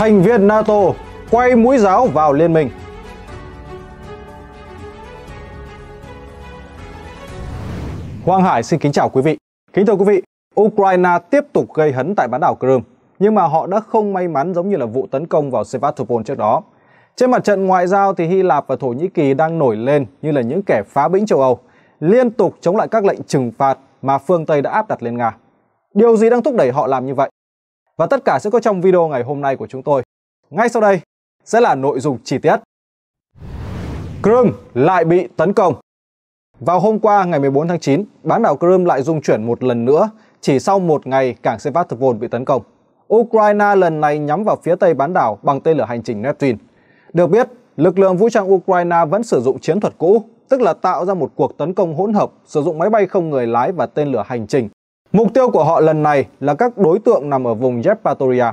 thành viên NATO quay mũi giáo vào liên minh. Hoàng Hải xin kính chào quý vị. Kính thưa quý vị, Ukraine tiếp tục gây hấn tại bán đảo Crimea, nhưng mà họ đã không may mắn giống như là vụ tấn công vào Sevastopol trước đó. Trên mặt trận ngoại giao thì Hy Lạp và Thổ Nhĩ Kỳ đang nổi lên như là những kẻ phá bĩnh châu Âu, liên tục chống lại các lệnh trừng phạt mà phương Tây đã áp đặt lên Nga. Điều gì đang thúc đẩy họ làm như vậy? Và tất cả sẽ có trong video ngày hôm nay của chúng tôi. Ngay sau đây sẽ là nội dung chi tiết. Crimea lại bị tấn công Vào hôm qua ngày 14 tháng 9, bán đảo Crimea lại rung chuyển một lần nữa chỉ sau một ngày cảng Sevastopol bị tấn công. Ukraine lần này nhắm vào phía tây bán đảo bằng tên lửa hành trình Neptune. Được biết, lực lượng vũ trang Ukraine vẫn sử dụng chiến thuật cũ, tức là tạo ra một cuộc tấn công hỗn hợp sử dụng máy bay không người lái và tên lửa hành trình Mục tiêu của họ lần này là các đối tượng nằm ở vùng Yevpatoria.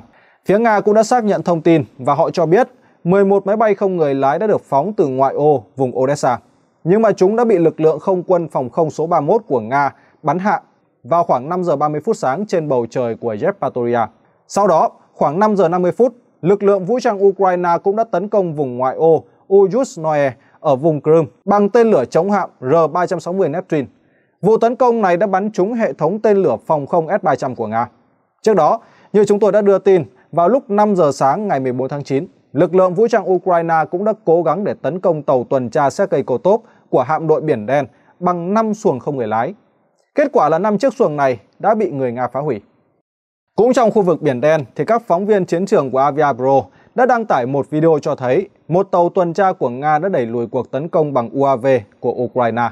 Phía Nga cũng đã xác nhận thông tin và họ cho biết 11 máy bay không người lái đã được phóng từ ngoại ô vùng Odessa, nhưng mà chúng đã bị lực lượng không quân phòng không số 31 của Nga bắn hạ vào khoảng 5 giờ 30 phút sáng trên bầu trời của Yevpatoria. Sau đó, khoảng 5 giờ 50 phút, lực lượng vũ trang Ukraine cũng đã tấn công vùng ngoại ô Uyuzhnoe ở vùng Crimea bằng tên lửa chống hạm R-360 Neptune. Vụ tấn công này đã bắn trúng hệ thống tên lửa phòng không S-300 của Nga. Trước đó, như chúng tôi đã đưa tin, vào lúc 5 giờ sáng ngày 14 tháng 9, lực lượng vũ trang Ukraine cũng đã cố gắng để tấn công tàu tuần tra Sergei Kotov của hạm đội Biển Đen bằng 5 xuồng không người lái. Kết quả là 5 chiếc xuồng này đã bị người Nga phá hủy. Cũng trong khu vực Biển Đen thì các phóng viên chiến trường của Avia Pro đã đăng tải một video cho thấy một tàu tuần tra của Nga đã đẩy lùi cuộc tấn công bằng UAV của Ukraine.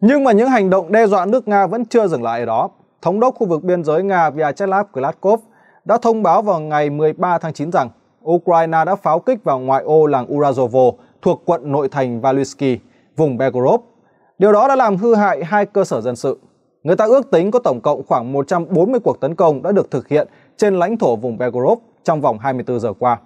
Nhưng mà những hành động đe dọa nước Nga vẫn chưa dừng lại ở đó. Thống đốc khu vực biên giới Nga Vyacheslav Gladkov đã thông báo vào ngày 13 tháng 9 rằng Ukraine đã pháo kích vào ngoại ô làng Urazovo thuộc quận nội thành Valuisky, vùng Belgorod. Điều đó đã làm hư hại hai cơ sở dân sự. Người ta ước tính có tổng cộng khoảng 140 cuộc tấn công đã được thực hiện trên lãnh thổ vùng Belgorod trong vòng 24 giờ qua.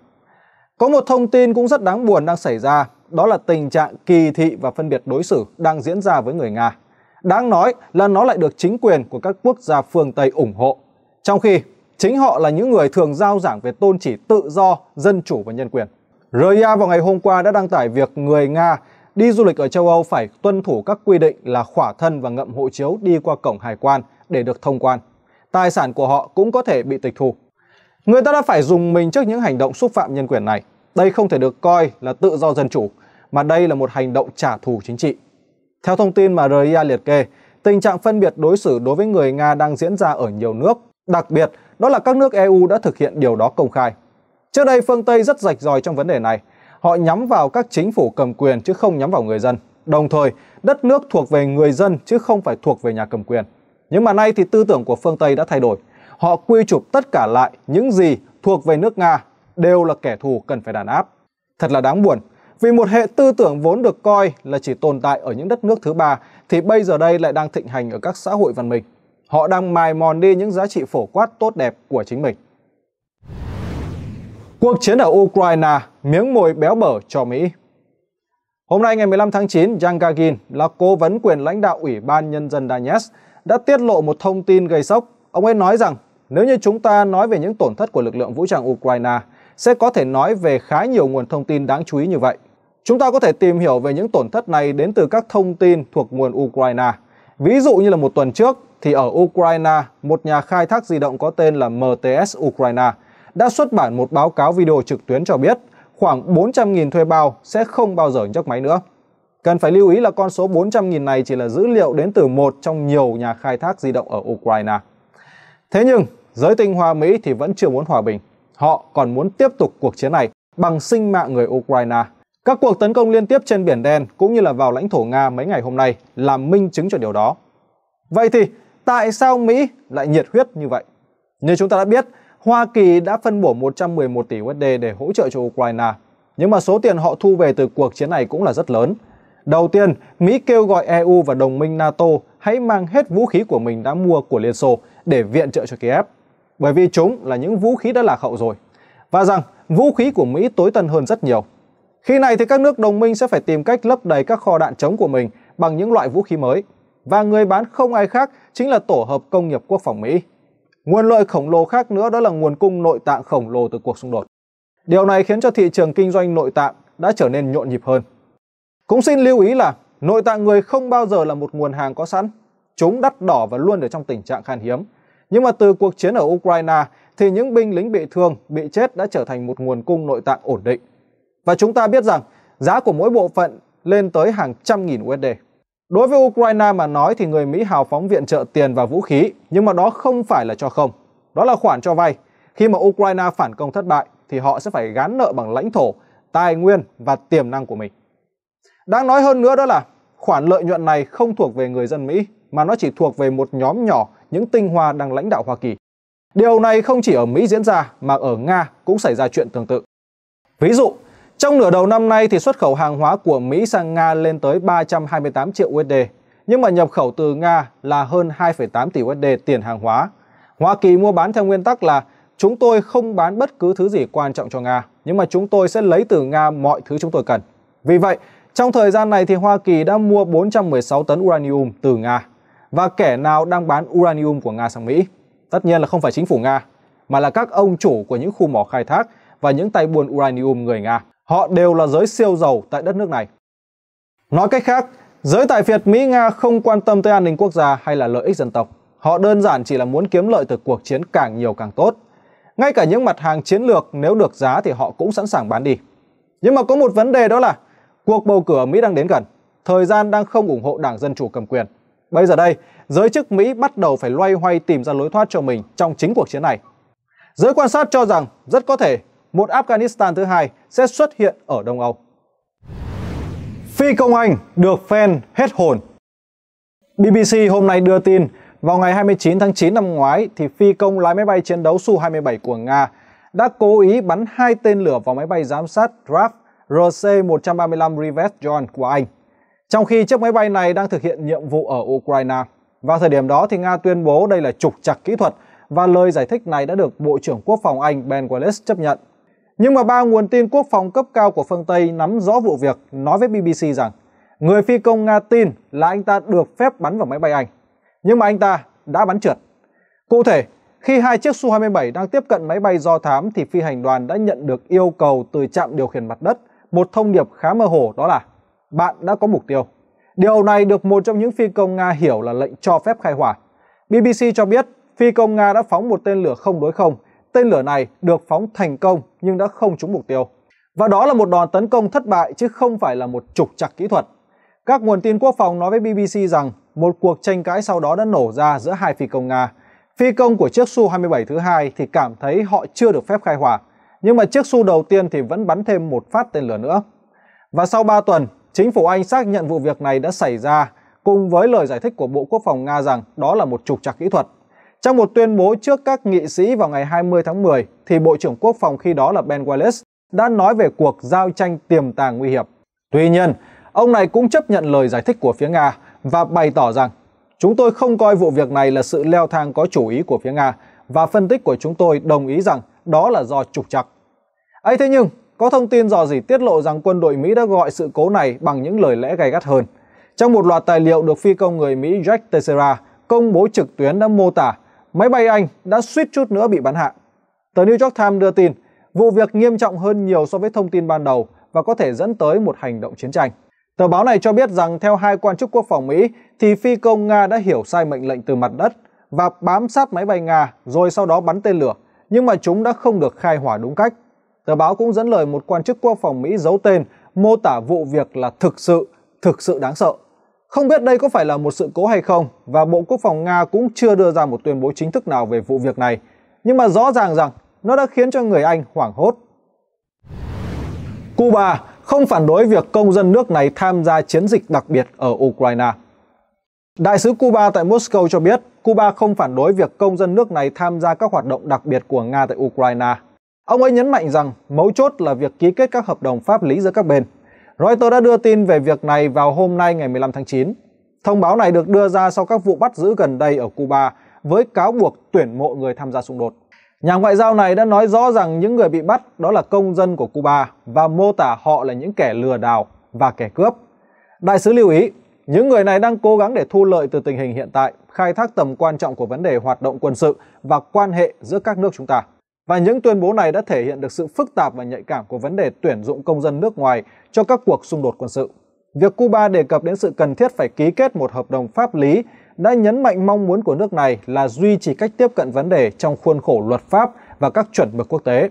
Có một thông tin cũng rất đáng buồn đang xảy ra đó là tình trạng kỳ thị và phân biệt đối xử đang diễn ra với người Nga. Đáng nói là nó lại được chính quyền của các quốc gia phương Tây ủng hộ. Trong khi chính họ là những người thường giao giảng về tôn chỉ tự do, dân chủ và nhân quyền. RIA vào ngày hôm qua đã đăng tải việc người Nga đi du lịch ở châu Âu phải tuân thủ các quy định là khỏa thân và ngậm hộ chiếu đi qua cổng hải quan để được thông quan. Tài sản của họ cũng có thể bị tịch thu. Người ta đã phải dùng mình trước những hành động xúc phạm nhân quyền này. Đây không thể được coi là tự do dân chủ mà đây là một hành động trả thù chính trị. Theo thông tin mà RIA liệt kê, tình trạng phân biệt đối xử đối với người Nga đang diễn ra ở nhiều nước, đặc biệt đó là các nước EU đã thực hiện điều đó công khai. Trước đây phương Tây rất rạch ròi trong vấn đề này, họ nhắm vào các chính phủ cầm quyền chứ không nhắm vào người dân. Đồng thời, đất nước thuộc về người dân chứ không phải thuộc về nhà cầm quyền. Nhưng mà nay thì tư tưởng của phương Tây đã thay đổi. Họ quy chụp tất cả lại những gì thuộc về nước Nga đều là kẻ thù cần phải đàn áp. Thật là đáng buồn vì một hệ tư tưởng vốn được coi là chỉ tồn tại ở những đất nước thứ ba thì bây giờ đây lại đang thịnh hành ở các xã hội văn minh. Họ đang mài mòn đi những giá trị phổ quát tốt đẹp của chính mình. Cuộc chiến ở Ukraine, miếng mồi béo bở cho Mỹ. Hôm nay ngày 15 tháng 9, Yang Gagin là cố vấn quyền lãnh đạo Ủy ban Nhân dân Donetsk đã tiết lộ một thông tin gây sốc. Ông ấy nói rằng nếu như chúng ta nói về những tổn thất của lực lượng vũ trang Ukraine, sẽ có thể nói về khá nhiều nguồn thông tin đáng chú ý như vậy. Chúng ta có thể tìm hiểu về những tổn thất này đến từ các thông tin thuộc nguồn Ukraine. Ví dụ như là một tuần trước thì ở Ukraine, một nhà khai thác di động có tên là MTS Ukraine đã xuất bản một báo cáo video trực tuyến cho biết khoảng 400.000 thuê bao sẽ không bao giờ nhấc máy nữa. Cần phải lưu ý là con số 400.000 này chỉ là dữ liệu đến từ một trong nhiều nhà khai thác di động ở Ukraine. Thế nhưng, giới tinh hoa Mỹ thì vẫn chưa muốn hòa bình. Họ còn muốn tiếp tục cuộc chiến này bằng sinh mạng người Ukraine các cuộc tấn công liên tiếp trên Biển Đen cũng như là vào lãnh thổ Nga mấy ngày hôm nay là minh chứng cho điều đó. Vậy thì tại sao Mỹ lại nhiệt huyết như vậy? Như chúng ta đã biết, Hoa Kỳ đã phân bổ 111 tỷ USD để hỗ trợ cho Ukraine. Nhưng mà số tiền họ thu về từ cuộc chiến này cũng là rất lớn. Đầu tiên, Mỹ kêu gọi EU và đồng minh NATO hãy mang hết vũ khí của mình đã mua của Liên Xô để viện trợ cho Kiev. Bởi vì chúng là những vũ khí đã lạc hậu rồi. Và rằng vũ khí của Mỹ tối tân hơn rất nhiều khi này thì các nước đồng minh sẽ phải tìm cách lấp đầy các kho đạn chống của mình bằng những loại vũ khí mới và người bán không ai khác chính là tổ hợp công nghiệp quốc phòng Mỹ. Nguồn lợi khổng lồ khác nữa đó là nguồn cung nội tạng khổng lồ từ cuộc xung đột. Điều này khiến cho thị trường kinh doanh nội tạng đã trở nên nhộn nhịp hơn. Cũng xin lưu ý là nội tạng người không bao giờ là một nguồn hàng có sẵn. Chúng đắt đỏ và luôn ở trong tình trạng khan hiếm. Nhưng mà từ cuộc chiến ở Ukraine thì những binh lính bị thương, bị chết đã trở thành một nguồn cung nội tạng ổn định. Và chúng ta biết rằng giá của mỗi bộ phận lên tới hàng trăm nghìn USD. Đối với Ukraine mà nói thì người Mỹ hào phóng viện trợ tiền và vũ khí, nhưng mà đó không phải là cho không. Đó là khoản cho vay. Khi mà Ukraine phản công thất bại thì họ sẽ phải gán nợ bằng lãnh thổ, tài nguyên và tiềm năng của mình. Đáng nói hơn nữa đó là khoản lợi nhuận này không thuộc về người dân Mỹ mà nó chỉ thuộc về một nhóm nhỏ những tinh hoa đang lãnh đạo Hoa Kỳ. Điều này không chỉ ở Mỹ diễn ra mà ở Nga cũng xảy ra chuyện tương tự. Ví dụ, trong nửa đầu năm nay thì xuất khẩu hàng hóa của Mỹ sang Nga lên tới 328 triệu USD, nhưng mà nhập khẩu từ Nga là hơn 2,8 tỷ USD tiền hàng hóa. Hoa Kỳ mua bán theo nguyên tắc là chúng tôi không bán bất cứ thứ gì quan trọng cho Nga, nhưng mà chúng tôi sẽ lấy từ Nga mọi thứ chúng tôi cần. Vì vậy, trong thời gian này thì Hoa Kỳ đã mua 416 tấn uranium từ Nga. Và kẻ nào đang bán uranium của Nga sang Mỹ? Tất nhiên là không phải chính phủ Nga, mà là các ông chủ của những khu mỏ khai thác và những tay buôn uranium người Nga. Họ đều là giới siêu giàu tại đất nước này. Nói cách khác, giới tài phiệt Mỹ-Nga không quan tâm tới an ninh quốc gia hay là lợi ích dân tộc. Họ đơn giản chỉ là muốn kiếm lợi từ cuộc chiến càng nhiều càng tốt. Ngay cả những mặt hàng chiến lược nếu được giá thì họ cũng sẵn sàng bán đi. Nhưng mà có một vấn đề đó là cuộc bầu cử ở Mỹ đang đến gần, thời gian đang không ủng hộ Đảng Dân Chủ cầm quyền. Bây giờ đây, giới chức Mỹ bắt đầu phải loay hoay tìm ra lối thoát cho mình trong chính cuộc chiến này. Giới quan sát cho rằng rất có thể một Afghanistan thứ hai sẽ xuất hiện ở Đông Âu. Phi công Anh được fan hết hồn BBC hôm nay đưa tin vào ngày 29 tháng 9 năm ngoái thì phi công lái máy bay chiến đấu Su-27 của Nga đã cố ý bắn hai tên lửa vào máy bay giám sát RAF RC-135 Rivet John của Anh. Trong khi chiếc máy bay này đang thực hiện nhiệm vụ ở Ukraine. Vào thời điểm đó thì Nga tuyên bố đây là trục trặc kỹ thuật và lời giải thích này đã được Bộ trưởng Quốc phòng Anh Ben Wallace chấp nhận. Nhưng mà ba nguồn tin quốc phòng cấp cao của phương Tây nắm rõ vụ việc nói với BBC rằng người phi công Nga tin là anh ta được phép bắn vào máy bay Anh. Nhưng mà anh ta đã bắn trượt. Cụ thể, khi hai chiếc Su-27 đang tiếp cận máy bay do thám thì phi hành đoàn đã nhận được yêu cầu từ trạm điều khiển mặt đất một thông điệp khá mơ hồ đó là bạn đã có mục tiêu. Điều này được một trong những phi công Nga hiểu là lệnh cho phép khai hỏa. BBC cho biết phi công Nga đã phóng một tên lửa không đối không tên lửa này được phóng thành công nhưng đã không trúng mục tiêu. Và đó là một đòn tấn công thất bại chứ không phải là một trục trặc kỹ thuật. Các nguồn tin quốc phòng nói với BBC rằng một cuộc tranh cãi sau đó đã nổ ra giữa hai phi công Nga. Phi công của chiếc Su-27 thứ hai thì cảm thấy họ chưa được phép khai hỏa, nhưng mà chiếc Su đầu tiên thì vẫn bắn thêm một phát tên lửa nữa. Và sau 3 tuần, chính phủ Anh xác nhận vụ việc này đã xảy ra cùng với lời giải thích của Bộ Quốc phòng Nga rằng đó là một trục trặc kỹ thuật trong một tuyên bố trước các nghị sĩ vào ngày 20 tháng 10, thì Bộ trưởng Quốc phòng khi đó là Ben Wallace đã nói về cuộc giao tranh tiềm tàng nguy hiểm. Tuy nhiên, ông này cũng chấp nhận lời giải thích của phía Nga và bày tỏ rằng Chúng tôi không coi vụ việc này là sự leo thang có chủ ý của phía Nga và phân tích của chúng tôi đồng ý rằng đó là do trục trặc. ấy thế nhưng, có thông tin dò dỉ tiết lộ rằng quân đội Mỹ đã gọi sự cố này bằng những lời lẽ gay gắt hơn. Trong một loạt tài liệu được phi công người Mỹ Jack Teixeira công bố trực tuyến đã mô tả máy bay Anh đã suýt chút nữa bị bắn hạ. Tờ New York Times đưa tin, vụ việc nghiêm trọng hơn nhiều so với thông tin ban đầu và có thể dẫn tới một hành động chiến tranh. Tờ báo này cho biết rằng theo hai quan chức quốc phòng Mỹ thì phi công Nga đã hiểu sai mệnh lệnh từ mặt đất và bám sát máy bay Nga rồi sau đó bắn tên lửa, nhưng mà chúng đã không được khai hỏa đúng cách. Tờ báo cũng dẫn lời một quan chức quốc phòng Mỹ giấu tên mô tả vụ việc là thực sự, thực sự đáng sợ. Không biết đây có phải là một sự cố hay không và Bộ Quốc phòng Nga cũng chưa đưa ra một tuyên bố chính thức nào về vụ việc này, nhưng mà rõ ràng rằng nó đã khiến cho người Anh hoảng hốt. Cuba không phản đối việc công dân nước này tham gia chiến dịch đặc biệt ở Ukraine. Đại sứ Cuba tại Moscow cho biết Cuba không phản đối việc công dân nước này tham gia các hoạt động đặc biệt của Nga tại Ukraine. Ông ấy nhấn mạnh rằng mấu chốt là việc ký kết các hợp đồng pháp lý giữa các bên Reuters đã đưa tin về việc này vào hôm nay ngày 15 tháng 9. Thông báo này được đưa ra sau các vụ bắt giữ gần đây ở Cuba với cáo buộc tuyển mộ người tham gia xung đột. Nhà ngoại giao này đã nói rõ rằng những người bị bắt đó là công dân của Cuba và mô tả họ là những kẻ lừa đảo và kẻ cướp. Đại sứ lưu ý, những người này đang cố gắng để thu lợi từ tình hình hiện tại, khai thác tầm quan trọng của vấn đề hoạt động quân sự và quan hệ giữa các nước chúng ta. Và những tuyên bố này đã thể hiện được sự phức tạp và nhạy cảm của vấn đề tuyển dụng công dân nước ngoài cho các cuộc xung đột quân sự. Việc Cuba đề cập đến sự cần thiết phải ký kết một hợp đồng pháp lý đã nhấn mạnh mong muốn của nước này là duy trì cách tiếp cận vấn đề trong khuôn khổ luật pháp và các chuẩn mực quốc tế.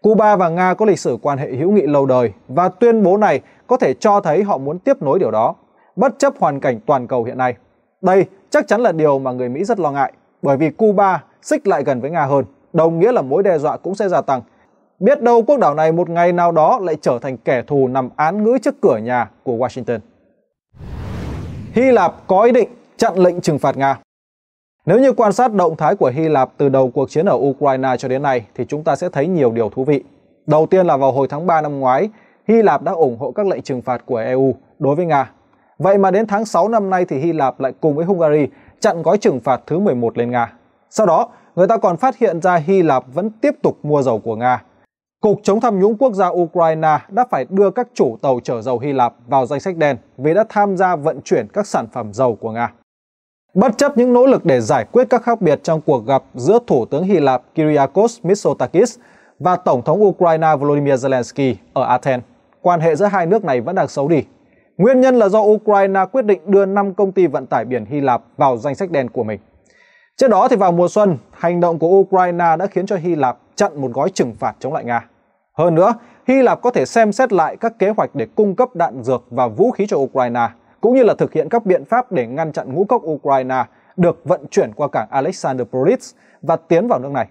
Cuba và Nga có lịch sử quan hệ hữu nghị lâu đời và tuyên bố này có thể cho thấy họ muốn tiếp nối điều đó, bất chấp hoàn cảnh toàn cầu hiện nay. Đây chắc chắn là điều mà người Mỹ rất lo ngại, bởi vì Cuba xích lại gần với Nga hơn đồng nghĩa là mối đe dọa cũng sẽ gia tăng. Biết đâu quốc đảo này một ngày nào đó lại trở thành kẻ thù nằm án ngữ trước cửa nhà của Washington. Hy Lạp có ý định chặn lệnh trừng phạt Nga. Nếu như quan sát động thái của Hy Lạp từ đầu cuộc chiến ở Ukraine cho đến nay thì chúng ta sẽ thấy nhiều điều thú vị. Đầu tiên là vào hồi tháng 3 năm ngoái, Hy Lạp đã ủng hộ các lệnh trừng phạt của EU đối với Nga. Vậy mà đến tháng 6 năm nay thì Hy Lạp lại cùng với Hungary chặn gói trừng phạt thứ 11 lên Nga. Sau đó, người ta còn phát hiện ra Hy Lạp vẫn tiếp tục mua dầu của Nga. Cục chống tham nhũng quốc gia Ukraine đã phải đưa các chủ tàu chở dầu Hy Lạp vào danh sách đen vì đã tham gia vận chuyển các sản phẩm dầu của Nga. Bất chấp những nỗ lực để giải quyết các khác biệt trong cuộc gặp giữa Thủ tướng Hy Lạp Kyriakos Mitsotakis và Tổng thống Ukraine Volodymyr Zelensky ở Athens, quan hệ giữa hai nước này vẫn đang xấu đi. Nguyên nhân là do Ukraine quyết định đưa 5 công ty vận tải biển Hy Lạp vào danh sách đen của mình. Trước đó thì vào mùa xuân, hành động của Ukraine đã khiến cho Hy Lạp chặn một gói trừng phạt chống lại Nga. Hơn nữa, Hy Lạp có thể xem xét lại các kế hoạch để cung cấp đạn dược và vũ khí cho Ukraine, cũng như là thực hiện các biện pháp để ngăn chặn ngũ cốc Ukraine được vận chuyển qua cảng Alexandroupolis và tiến vào nước này.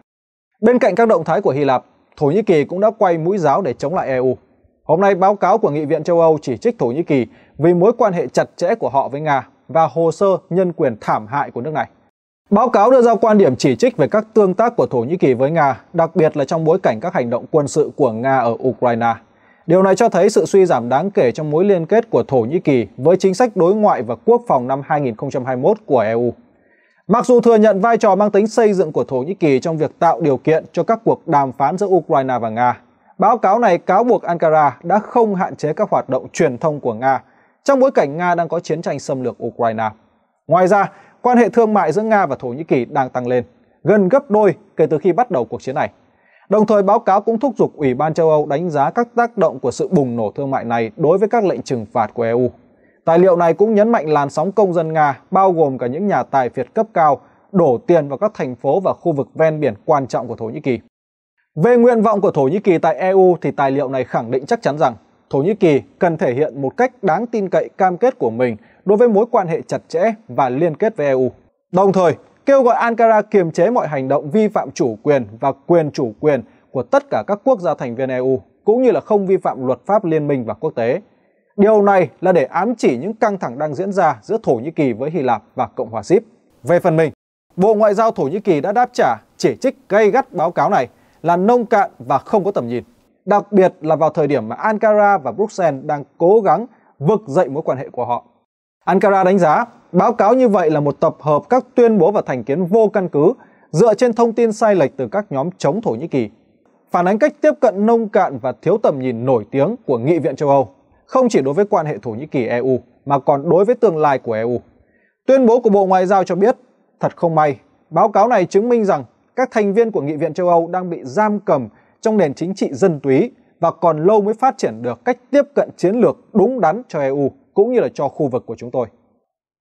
Bên cạnh các động thái của Hy Lạp, Thổ Nhĩ Kỳ cũng đã quay mũi giáo để chống lại EU. Hôm nay, báo cáo của Nghị viện châu Âu chỉ trích Thổ Nhĩ Kỳ vì mối quan hệ chặt chẽ của họ với Nga và hồ sơ nhân quyền thảm hại của nước này. Báo cáo đưa ra quan điểm chỉ trích về các tương tác của Thổ Nhĩ Kỳ với Nga, đặc biệt là trong bối cảnh các hành động quân sự của Nga ở Ukraine. Điều này cho thấy sự suy giảm đáng kể trong mối liên kết của Thổ Nhĩ Kỳ với chính sách đối ngoại và quốc phòng năm 2021 của EU. Mặc dù thừa nhận vai trò mang tính xây dựng của Thổ Nhĩ Kỳ trong việc tạo điều kiện cho các cuộc đàm phán giữa Ukraine và Nga, báo cáo này cáo buộc Ankara đã không hạn chế các hoạt động truyền thông của Nga trong bối cảnh Nga đang có chiến tranh xâm lược Ukraine. Ngoài ra, quan hệ thương mại giữa Nga và Thổ Nhĩ Kỳ đang tăng lên, gần gấp đôi kể từ khi bắt đầu cuộc chiến này. Đồng thời báo cáo cũng thúc giục Ủy ban châu Âu đánh giá các tác động của sự bùng nổ thương mại này đối với các lệnh trừng phạt của EU. Tài liệu này cũng nhấn mạnh làn sóng công dân Nga bao gồm cả những nhà tài phiệt cấp cao đổ tiền vào các thành phố và khu vực ven biển quan trọng của Thổ Nhĩ Kỳ. Về nguyện vọng của Thổ Nhĩ Kỳ tại EU thì tài liệu này khẳng định chắc chắn rằng Thổ Nhĩ Kỳ cần thể hiện một cách đáng tin cậy cam kết của mình đối với mối quan hệ chặt chẽ và liên kết với EU. Đồng thời, kêu gọi Ankara kiềm chế mọi hành động vi phạm chủ quyền và quyền chủ quyền của tất cả các quốc gia thành viên EU, cũng như là không vi phạm luật pháp liên minh và quốc tế. Điều này là để ám chỉ những căng thẳng đang diễn ra giữa Thổ Nhĩ Kỳ với Hy Lạp và Cộng hòa Síp. Về phần mình, Bộ Ngoại giao Thổ Nhĩ Kỳ đã đáp trả chỉ trích gây gắt báo cáo này là nông cạn và không có tầm nhìn, đặc biệt là vào thời điểm mà Ankara và Bruxelles đang cố gắng vực dậy mối quan hệ của họ. Ankara đánh giá báo cáo như vậy là một tập hợp các tuyên bố và thành kiến vô căn cứ dựa trên thông tin sai lệch từ các nhóm chống Thổ Nhĩ Kỳ, phản ánh cách tiếp cận nông cạn và thiếu tầm nhìn nổi tiếng của Nghị viện châu Âu, không chỉ đối với quan hệ Thổ Nhĩ Kỳ-EU mà còn đối với tương lai của EU. Tuyên bố của Bộ Ngoại giao cho biết, thật không may, báo cáo này chứng minh rằng các thành viên của Nghị viện châu Âu đang bị giam cầm trong nền chính trị dân túy và còn lâu mới phát triển được cách tiếp cận chiến lược đúng đắn cho EU cũng như là cho khu vực của chúng tôi.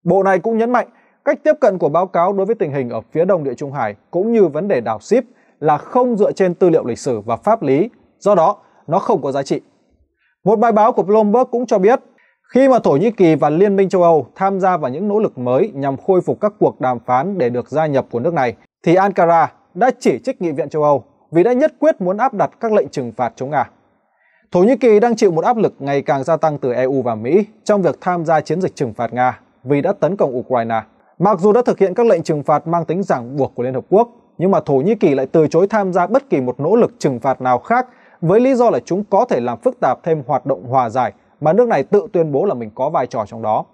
Bộ này cũng nhấn mạnh cách tiếp cận của báo cáo đối với tình hình ở phía đông địa Trung Hải cũng như vấn đề đảo ship là không dựa trên tư liệu lịch sử và pháp lý, do đó nó không có giá trị. Một bài báo của Bloomberg cũng cho biết khi mà Thổ Nhĩ Kỳ và Liên minh châu Âu tham gia vào những nỗ lực mới nhằm khôi phục các cuộc đàm phán để được gia nhập của nước này, thì Ankara đã chỉ trích Nghị viện châu Âu vì đã nhất quyết muốn áp đặt các lệnh trừng phạt chống Nga. Thổ Nhĩ Kỳ đang chịu một áp lực ngày càng gia tăng từ EU và Mỹ trong việc tham gia chiến dịch trừng phạt Nga vì đã tấn công Ukraine. Mặc dù đã thực hiện các lệnh trừng phạt mang tính ràng buộc của Liên Hợp Quốc, nhưng mà Thổ Nhĩ Kỳ lại từ chối tham gia bất kỳ một nỗ lực trừng phạt nào khác với lý do là chúng có thể làm phức tạp thêm hoạt động hòa giải mà nước này tự tuyên bố là mình có vai trò trong đó.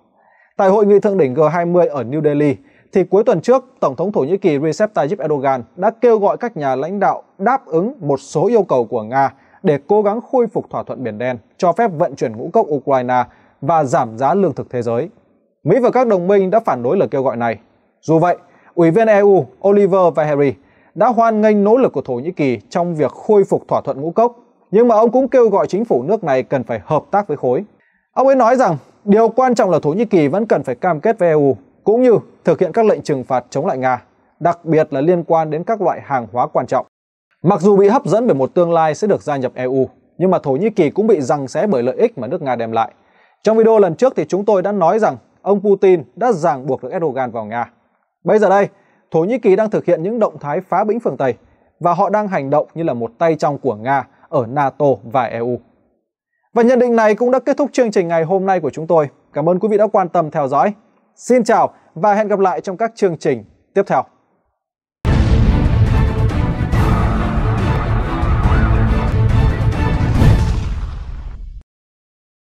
Tại hội nghị thượng đỉnh G20 ở New Delhi, thì cuối tuần trước, Tổng thống Thổ Nhĩ Kỳ Recep Tayyip Erdogan đã kêu gọi các nhà lãnh đạo đáp ứng một số yêu cầu của Nga để cố gắng khôi phục thỏa thuận Biển Đen cho phép vận chuyển ngũ cốc Ukraine và giảm giá lương thực thế giới. Mỹ và các đồng minh đã phản đối lời kêu gọi này. Dù vậy, Ủy viên EU Oliver Vaheri đã hoan nghênh nỗ lực của Thổ Nhĩ Kỳ trong việc khôi phục thỏa thuận ngũ cốc, nhưng mà ông cũng kêu gọi chính phủ nước này cần phải hợp tác với khối. Ông ấy nói rằng điều quan trọng là Thổ Nhĩ Kỳ vẫn cần phải cam kết với EU, cũng như thực hiện các lệnh trừng phạt chống lại Nga, đặc biệt là liên quan đến các loại hàng hóa quan trọng. Mặc dù bị hấp dẫn bởi một tương lai sẽ được gia nhập EU, nhưng mà Thổ Nhĩ Kỳ cũng bị rằng xé bởi lợi ích mà nước Nga đem lại. Trong video lần trước thì chúng tôi đã nói rằng ông Putin đã ràng buộc được Erdogan vào Nga. Bây giờ đây, Thổ Nhĩ Kỳ đang thực hiện những động thái phá bĩnh phương Tây và họ đang hành động như là một tay trong của Nga ở NATO và EU. Và nhận định này cũng đã kết thúc chương trình ngày hôm nay của chúng tôi. Cảm ơn quý vị đã quan tâm theo dõi. Xin chào và hẹn gặp lại trong các chương trình tiếp theo.